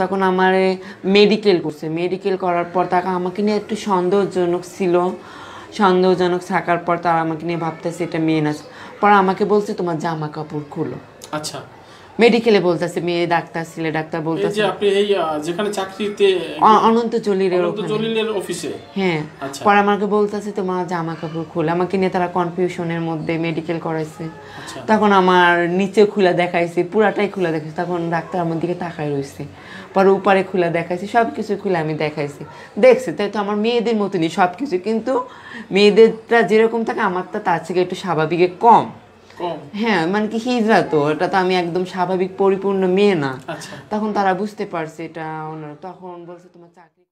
তখন আমার মেডিকেল করছে মেডিকেল করার পর তাকে আমাকে নিয়ে একটু সন্দেহজনক ছিল সন্দেহজনক থাকার পর তারা আমাকে নিয়ে ভাবতেছে এটা মেয়ে না পর আমাকে বলছে তোমার জামা কাপড় খুলো আচ্ছা মেডিকেলে বলতাছে মেয়ে ডাক্তার ছেলে ডাক্তার বলতাছে আপনি এই যেখানে চাকরিতে অনন্ত জলিলের অনন্ত জলিলের অফিসে হ্যাঁ আচ্ছা। পরে আমাকে বলতাছে তোমার জামা কাপড় খোল আমাকে নিয়ে তারা কনফিউশনের মধ্যে মেডিকেল করাইছে আচ্ছা। তখন আমার নিচে খোলা দেখাইছে পুরাটাই খোলা দেখাইছে তখন ডাক্তার আমার দিকে তাকায় রইছে পরে উপরে খোলা দেখাইছে সব কিছু খোলা আমি দেখাইছি দেখছে তাই তো আমার মেয়েদের মতনই সব কিছু কিন্তু মেয়েদেরটা যেরকম থাকে আমারটা তার থেকে একটু স্বাভাবিকে কম হ্যাঁ মানে কি হিজরা তো এটা তো আমি একদম স্বাভাবিক পরিপূর্ণ মেয়ে না আচ্ছা। তখন তারা বুঝতে পারছে এটা তখন বলছে তোমার চাকরি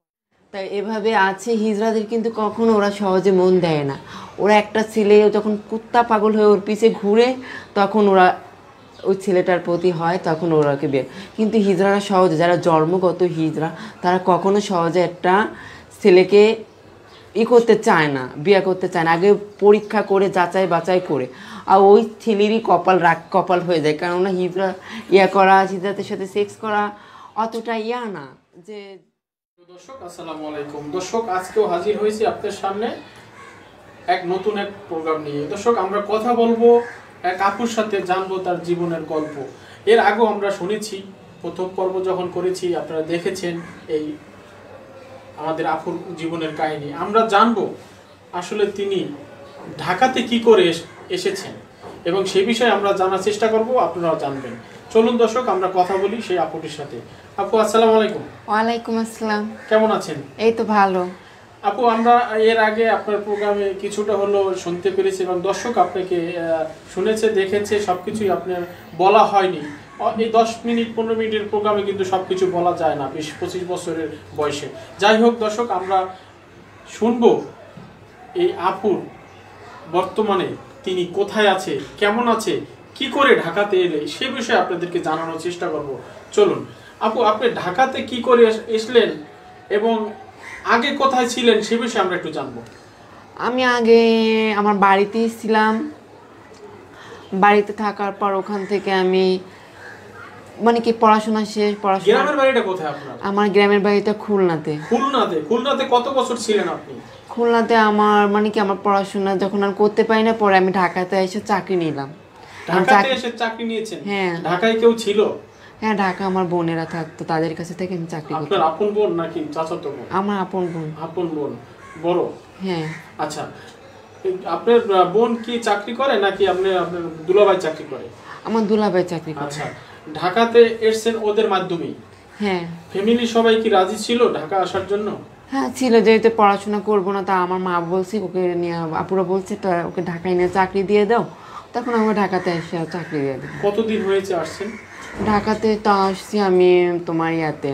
তাই এভাবে আছে হিজরাদের কিন্তু কখনো ওরা সহজে মন দেয় না ওরা একটা ছেলে যখন কুত্তা পাগল হয়ে ওর পিছে ঘুরে তখন ওরা ওই ছেলেটার প্রতি হয় তখন ওরাকে বের কিন্তু হিজরারা সহজে যারা জন্মগত হিজরা তারা কখনো সহজে একটা ছেলেকে ই করতে চায় না বিয়ে করতে চায় না আগে পরীক্ষা করে যাচাই বাছাই করে আর ওই ছেলেরই কপাল রাগ কপাল হয়ে যায় কারণ হিজরা ইয়া করা হিজরাতের সাথে সেক্স করা অতটা ইয়া না যে দর্শক আসসালামু আলাইকুম দর্শক আজকেও হাজির হয়েছি আপনার সামনে এক নতুন এক প্রোগ্রাম নিয়ে দর্শক আমরা কথা বলবো এক আপুর সাথে জানবো তার জীবনের গল্প এর আগেও আমরা শুনেছি প্রথম পর্ব যখন করেছি আপনারা দেখেছেন এই আমাদের আফুর জীবনের কাহিনী আমরা জানব আসলে তিনি ঢাকাতে কি করে এসেছেন এবং সে বিষয়ে আমরা জানার চেষ্টা করব আপনারাও জানবেন চলুন দর্শক আমরা কথা বলি সেই আপুটির সাথে আপু আসসালামু আলাইকুম ওয়ালাইকুম আসসালাম কেমন আছেন এই তো ভালো আপু আমরা এর আগে আপনার প্রোগ্রামে কিছুটা হলো শুনতে পেরেছি এবং দর্শক আপনাকে শুনেছে দেখেছে সবকিছুই আপনার বলা হয়নি এই দশ মিনিট পনেরো মিনিটের প্রোগ্রামে কিন্তু সব কিছু বলা যায় না বিশ পঁচিশ বছরের বয়সে যাই হোক দর্শক আমরা শুনব এই আপুর বর্তমানে তিনি কোথায় আছে কেমন আছে কি করে ঢাকাতে এলে সে বিষয়ে আপনাদেরকে জানানোর চেষ্টা করব চলুন আপু আপনি ঢাকাতে কি করে এসলেন এবং আগে কোথায় ছিলেন সে বিষয়ে আমরা একটু জানবো আমি আগে আমার বাড়িতেই ছিলাম বাড়িতে থাকার পর ওখান থেকে আমি মানে কি পড়াশোনা শেষ পড়াশোনা গ্রামের বাড়িটা কোথায় আপনার আমার গ্রামের বাড়িটা খুলনাতে খুলনাতে খুলনাতে কত বছর ছিলেন আপনি খুলনাতে আমার মানে কি আমার পড়াশোনা যখন আর করতে পাই না পরে আমি ঢাকাতে এসে চাকরি নিলাম ঢাকাতে এসে চাকরি নিয়েছেন হ্যাঁ ঢাকায় কেউ ছিল হ্যাঁ ঢাকা আমার বোনেরা থাকতো তাদের কাছে থেকে আমি চাকরি করতাম আপনার আপন বোন নাকি চাচাতো বোন আমার আপন বোন আপন বোন বড় হ্যাঁ আচ্ছা আপনার বোন কি চাকরি করে নাকি আপনি আপনার দুলাভাই চাকরি করে আমার দুলাভাই চাকরি করে আচ্ছা ঢাকাতে এসেছেন ওদের মাধ্যমেই হ্যাঁ ফ্যামিলি সবাই কি রাজি ছিল ঢাকা আসার জন্য হ্যাঁ ছিল যেহেতু পড়াশোনা করবো না তা আমার মা বলছি ওকে নিয়ে আপুরা বলছে তা ওকে ঢাকায় নিয়ে চাকরি দিয়ে দাও তখন আমরা ঢাকাতে এসে চাকরি দিয়ে দিই কতদিন হয়েছে আসছেন ঢাকাতে তা আসছি আমি তোমার ইয়াতে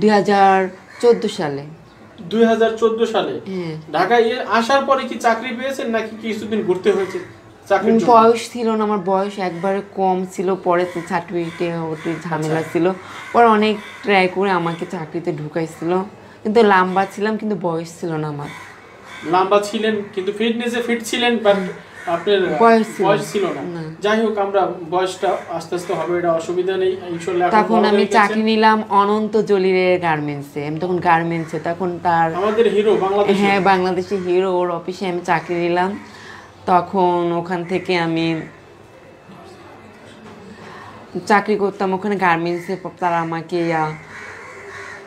দুই হাজার চোদ্দো সালে দুই সালে হ্যাঁ। ঢাকায় আসার পরে কি চাকরি পেয়েছেন নাকি কিছুদিন ঘুরতে হয়েছে বয়স ছিল না আমার বয়স একবারে কম ছিল পরে চাকরিতে ওটি ঝামেলা আচ্ছা। ছিল পরে অনেক ট্রাই করে আমাকে চাকরিতে ঢুকাইছিল কিন্তু ছিলাম কিন্তু বয়স ছিল না আমার ছিলেন কিন্তু ফিটনেসে ফিট ছিলেন তখন আমি চাকরি নিলাম অনন্ত জলির গার্মেন্টসে আমি তখন তখন তার আমাদের হিরো হ্যাঁ হিরো ওর অফিসে আমি চাকরি নিলাম তখন ওখান থেকে আমি চাকরি করতাম ওখানে গার্মেন্টসে তারা আমাকে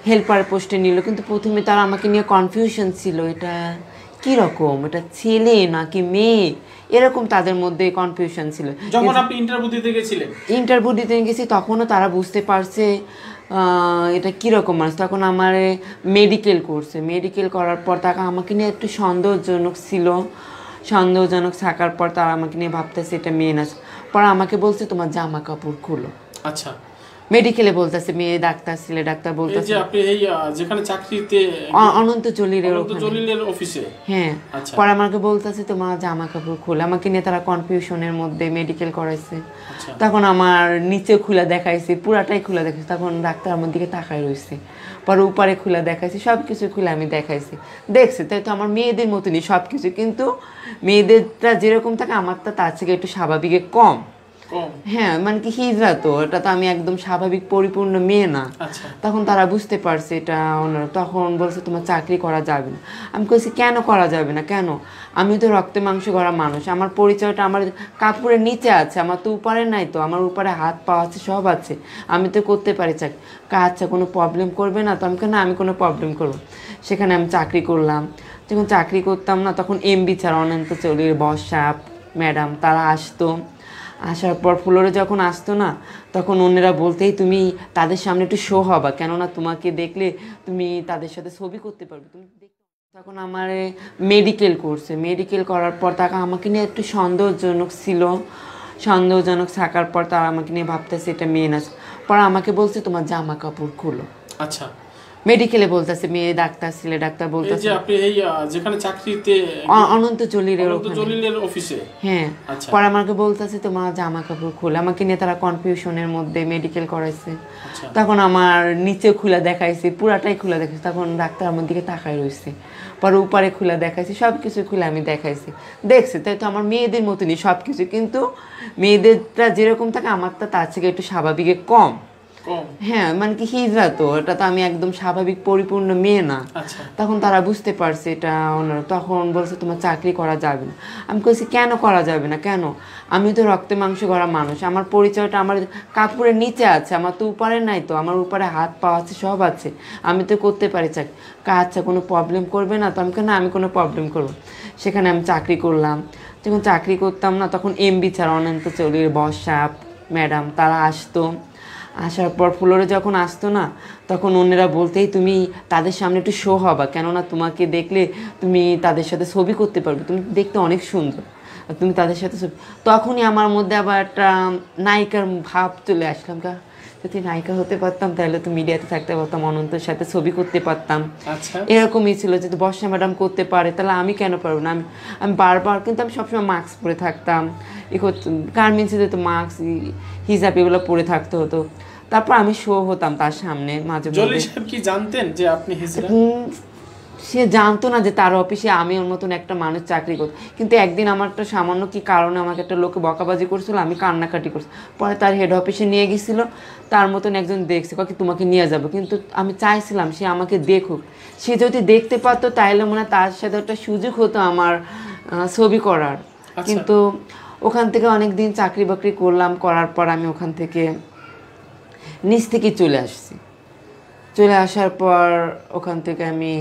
হেল্পার পোস্টে নিল কিন্তু প্রথমে তারা আমাকে নিয়ে কনফিউশন ছিল এটা কি রকম এটা ছেলে নাকি মেয়ে এরকম তাদের মধ্যে কনফিউশন ছিল ইন্টারভিউ দিতে গেছি তখনও তারা বুঝতে পারছে এটা কিরকম মানুষ তখন আমার মেডিকেল করছে মেডিকেল করার পর তাকে আমাকে নিয়ে একটু সন্দেহজনক ছিল সন্দেহজনক থাকার পর তারা আমাকে নিয়ে ভাবতেছে এটা মেয়ে না পর আমাকে বলছে তোমার জামা কাপড় খুলো আচ্ছা মেডিকেলে বলতেছে মেয়ে ডাক্তার ছেলে ডাক্তার বলতেছে আপনি এই যেখানে চাকরিতে অনন্ত জলিলের অনন্ত জলিলের অফিসে হ্যাঁ আচ্ছা। পর আমাকে বলতেছে তোমার জামা কাপড় খোলা আমাকে নিয়ে তারা কনফিউশনের মধ্যে মেডিকেল করাইছে আচ্ছা। তখন আমার নিচে খোলা দেখাইছে পুরাটাই খোলা দেখাইছে তখন ডাক্তার আমার দিকে তাকায় রইছে পরে উপরে খুলে দেখাইছি সব কিছু খুলে আমি দেখাইছি দেখছি তাই তো আমার মেয়েদের মতনই সব কিছু কিন্তু মেয়েদেরটা যেরকম থাকে আমারটা তার থেকে একটু স্বাভাবিক কম হ্যাঁ মানে কি হিজরা তো এটা তো আমি একদম স্বাভাবিক পরিপূর্ণ মেয়ে না আচ্ছা। তখন তারা বুঝতে পারছে এটা তখন বলছে তোমার চাকরি করা যাবে না আমি কইছি কেন করা যাবে না কেন আমি তো রক্তে মাংস করা মানুষ আমার পরিচয়টা আমার কাপড়ের নিচে আছে আমার তো উপরে নাই তো আমার উপরে হাত পা আছে সব আছে আমি তো করতে পারি চাকরি আচ্ছা কোনো প্রবলেম করবে না তো আমি না আমি কোনো প্রবলেম করবো সেখানে আমি চাকরি করলাম যখন চাকরি করতাম না তখন এমবি ছাড়া অনন্ত চৌধুরীর বর্ষা ম্যাডাম তারা আসতো আসার পর ফ্লোরে যখন আসতো না তখন অন্যরা বলতেই তুমি তাদের সামনে একটু শো হবা কেননা তোমাকে দেখলে তুমি তাদের সাথে ছবি করতে পারবে তুমি তখন আমার মেডিকেল করছে মেডিকেল করার পর তাকে আমাকে নিয়ে একটু সন্দেহজনক ছিল সন্দেহজনক থাকার পর তারা আমাকে নিয়ে ভাবতেছে এটা মেয়ে না পর আমাকে বলছে তোমার জামা কাপড় খুলো আচ্ছা মেডিকেলে বলতাছে মেয়ে ডাক্তার ছেলে ডাক্তার বলতাছে আপনি এই যেখানে চাকরিতে অনন্ত জলিলের অনন্ত জলিলের অফিসে হ্যাঁ আচ্ছা পরে আমাকে বলতাছে তোমার জামা কাপড় খোল আমাকে নিয়ে তারা কনফিউশনের মধ্যে মেডিকেল করাইছে আচ্ছা। তখন আমার নিচে খোলা দেখাইছে পুরাটাই খোলা দেখাইছে তখন ডাক্তার আমার দিকে তাকায় রইছে পরে উপরে খোলা দেখাইছে সব কিছু খুলে আমি দেখাইছি দেখছে তাই তো আমার মেয়েদের মতনই সব কিছু কিন্তু মেয়েদেরটা যেরকম থাকে আমারটা তার থেকে একটু স্বাভাবিক কম হ্যাঁ মানে কি হিজড়া তো এটা তো আমি একদম স্বাভাবিক পরিপূর্ণ মেয়ে না আচ্ছা। তখন তারা বুঝতে পারছে এটা ওনার তখন বলছে তোমার চাকরি করা যাবে না আমি কইছি কেন করা যাবে না কেন আমি তো রক্তে মাংস করা মানুষ আমার পরিচয়টা আমার কাপড়ের নিচে আছে আমার তো উপরে নাই তো আমার উপরে হাত পা আছে সব আছে আমি তো করতে পারি চাকরি আচ্ছা কোনো প্রবলেম করবে না তো আমি কেন আমি কোনো প্রবলেম করবো সেখানে আমি চাকরি করলাম যখন চাকরি করতাম না তখন এমবি ছাড়া অনন্ত চৌধুরীর বর্ষা ম্যাডাম তারা আসতো আসার পর ফ্লোরে যখন আসতো না তখন অন্যেরা বলতেই তুমি তাদের সামনে একটু শো হবা কেননা তোমাকে দেখলে তুমি তাদের সাথে ছবি করতে পারবে তুমি দেখতে অনেক সুন্দর তুমি তাদের সাথে ছবি তখনই আমার মধ্যে আবার একটা নায়িকার ভাব চলে আসলাম কা যদি নায়িকা হতে পারতাম তাহলে তো মিডিয়াতে থাকতে পারতাম অনন্তর সাথে ছবি করতে পারতাম আচ্ছা। এরকমই ছিল যদি বর্ষা ম্যাডাম করতে পারে তাহলে আমি কেন পারবো না আমি আমি বারবার কিন্তু আমি সবসময় মাস্ক পরে থাকতাম ই করতাম গার্মেন্টসে তো মাস্ক হিজাব এগুলো পরে থাকতে হতো তারপর আমি শো হতাম তার সামনে মাঝে মাঝে কি জানতেন যে আপনি সে জানতো না যে তার অফিসে আমি ওর মতন একটা মানুষ চাকরি করত কিন্তু একদিন আমার একটা সামান্য কি কারণে আমাকে একটা লোকে বকাবাজি করছিল আমি কান্নাকাটি করছি পরে তার হেড অফিসে নিয়ে গেছিলো তার মতন একজন দেখছে কাকি তোমাকে নিয়ে যাবো কিন্তু আমি চাইছিলাম সে আমাকে দেখুক সে যদি দেখতে পারতো তাহলে মনে হয় তার সাথে একটা সুযোগ হতো আমার ছবি করার আচ্ছা। কিন্তু ওখান থেকে অনেক দিন চাকরি বাকরি করলাম করার পর আমি ওখান থেকে নিচ থেকে চলে আসছি চলে আসার পর ওখান থেকে আমি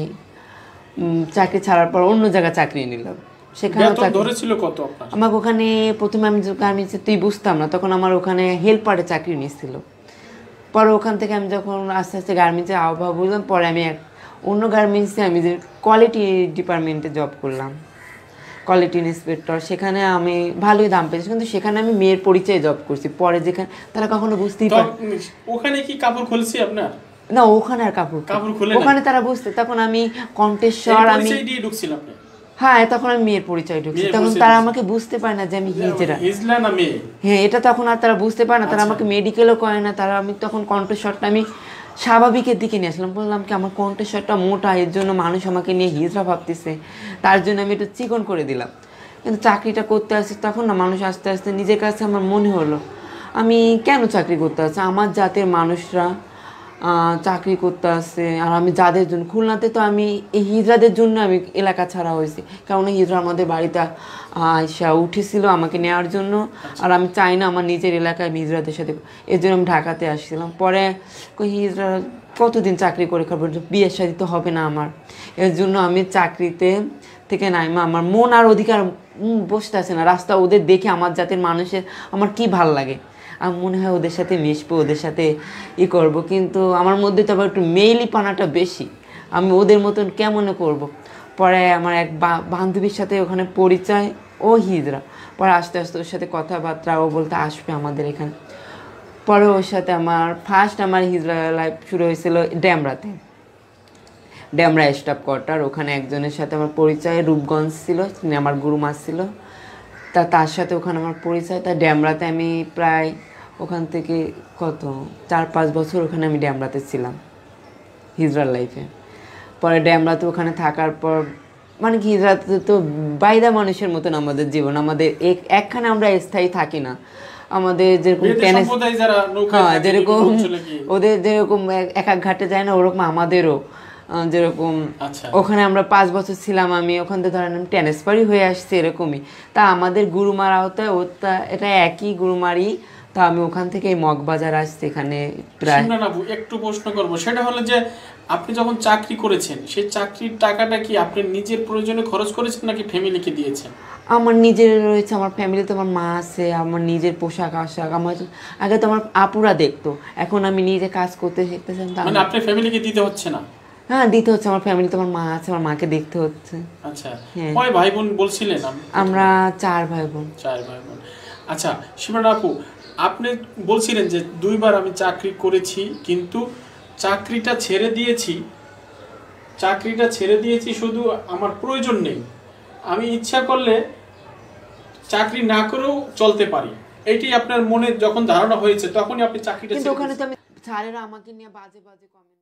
চাকরি ছাড়ার পর অন্য জায়গায় চাকরি নিলাম সেখানে ধরেছিল কত আমাকে ওখানে প্রথমে আমি গার্মেন্টসে তুই বুঝতাম না তখন আমার ওখানে হেল্পারে চাকরি নিয়েছিল পরে ওখান থেকে আমি যখন আস্তে আস্তে গার্মেন্টসে আবহাওয়া বুঝলাম পরে আমি এক অন্য গার্মেন্টসে আমি যে কোয়ালিটি ডিপার্টমেন্টে জব করলাম কোয়ালিটি ইন্সপেক্টর সেখানে আমি ভালোই দাম পেয়েছি কিন্তু সেখানে আমি মেয়ের পরিচয়ে জব করছি পরে যেখানে তারা কখনো বুঝতেই পারে ওখানে কি কাপড় খুলছি আপনার না ওখানে আর কাপড় কাপড় খুলে ওখানে তারা বুঝতে তখন আমি কন্টেশ্বর আমি হ্যাঁ তখন আমি মেয়ের পরিচয় ঢুকছি তখন তারা আমাকে বুঝতে পারে না যে আমি হিজরা হ্যাঁ এটা তখন আর তারা বুঝতে পারে না তারা আচ্ছা। আমাকে মেডিকেলও করে না তারা আমি তখন কণ্ঠস্বরটা আমি স্বাভাবিকের দিকে নিয়ে আসলাম বললাম কি আমার কণ্ঠস্বরটা মোটা এর জন্য মানুষ আমাকে নিয়ে হিজরা ভাবতেছে তার জন্য আমি একটু চিকন করে দিলাম কিন্তু চাকরিটা করতে আসছি তখন না মানুষ আস্তে আস্তে নিজের কাছে আমার মনে হলো আমি কেন চাকরি করতে আসছি আমার জাতের মানুষরা চাকরি করতে আসছে আর আমি যাদের জন্য খুলনাতে তো আমি এই হিজড়াদের জন্য আমি এলাকা ছাড়া হয়েছি কারণ হিজড়া আমাদের বাড়িতে আয়সা উঠেছিল আমাকে নেওয়ার জন্য আচ্ছা। আর আমি চাই না আমার নিজের এলাকায় হিজড়াদের সাথে এর জন্য আমি ঢাকাতে আসছিলাম পরে হিজড়া কতদিন চাকরি করে খাবো বিয়ের সাথে তো হবে না আমার এর জন্য আমি চাকরিতে থেকে নাই আমার মন আর অধিকার বসতে আছে না রাস্তা ওদের দেখে আমার জাতির মানুষের আমার কি ভাল লাগে আমি মনে হয় ওদের সাথে মিশবো ওদের সাথে ই করব কিন্তু আমার মধ্যে তো আবার একটু মেইলি পানাটা বেশি আমি ওদের মতন কেমনে করব। পরে আমার এক বান্ধবীর সাথে ওখানে পরিচয় ও হিজরা পরে আস্তে আস্তে ওর সাথে কথাবার্তা ও বলতে আসবে আমাদের এখানে পরে ওর সাথে আমার ফার্স্ট আমার হিজরা লাইফ শুরু হয়েছিল ড্যামরাতে ড্যামরা স্টাফ কোয়ার্টার ওখানে একজনের সাথে আমার পরিচয় রূপগঞ্জ ছিল আমার গুরুমা ছিল তা তার সাথে ওখানে আমার পরিচয় তা ড্যামরাতে আমি প্রায় ওখান থেকে কত চার পাঁচ বছর ওখানে আমি ড্যামরাতে ছিলাম হিজরার লাইফে পরে ড্যামরাতে ওখানে থাকার পর মানে কি হিজরাতে তো বাইদা মানুষের মতন আমাদের জীবন আমাদের একখানে আমরা স্থায়ী থাকি না আমাদের যেরকম হ্যাঁ, যেরকম ওদের যেরকম এক এক ঘাটে যায় না ওরকম আমাদেরও যেরকম আচ্ছা। ওখানে আমরা পাঁচ বছর ছিলাম আমি ওখান থেকে ধরেন ট্রান্সফারই হয়ে আসছি এরকমই তা আমাদের গুরুমার আওতায় ও এটা একই গুরুমারই তা আমি ওখান থেকে মগবাজার আসছি এখানে প্রায় বাবু একটু প্রশ্ন করবো সেটা হলো যে আপনি যখন চাকরি করেছেন সেই চাকরির টাকাটা কি আপনি নিজের প্রয়োজনে খরচ করেছেন নাকি ফ্যামিলিকে দিয়েছেন আমার নিজের রয়েছে আমার ফ্যামিলিতে আমার মা আছে আমার নিজের পোশাক আশাক আমার আগে তো আমার আপুরা দেখতো এখন আমি নিজে কাজ করতে শিখতেছেন মানে আপনি ফ্যামিলিকে দিতে হচ্ছে না হ্যাঁ দিতে হচ্ছে আমার ফ্যামিলি তোমার মা আছে আমার মাকে দেখতে হচ্ছে আচ্ছা হ্যাঁ। কয় ভাই বোন বলছিলেন আমরা চার ভাই বোন চার ভাই বোন আচ্ছা সীমানা আপু আপনি বলছিলেন যে দুইবার আমি চাকরি করেছি কিন্তু চাকরিটা ছেড়ে দিয়েছি চাকরিটা ছেড়ে দিয়েছি শুধু আমার প্রয়োজন নেই আমি ইচ্ছা করলে চাকরি না করেও চলতে পারি এটি আপনার মনে যখন ধারণা হয়েছে তখনই আপনি চাকরিটা কিন্তু ওখানে তো আমি স্যারেরা আমাকে নিয়ে বাজে বাজে কমেন্ট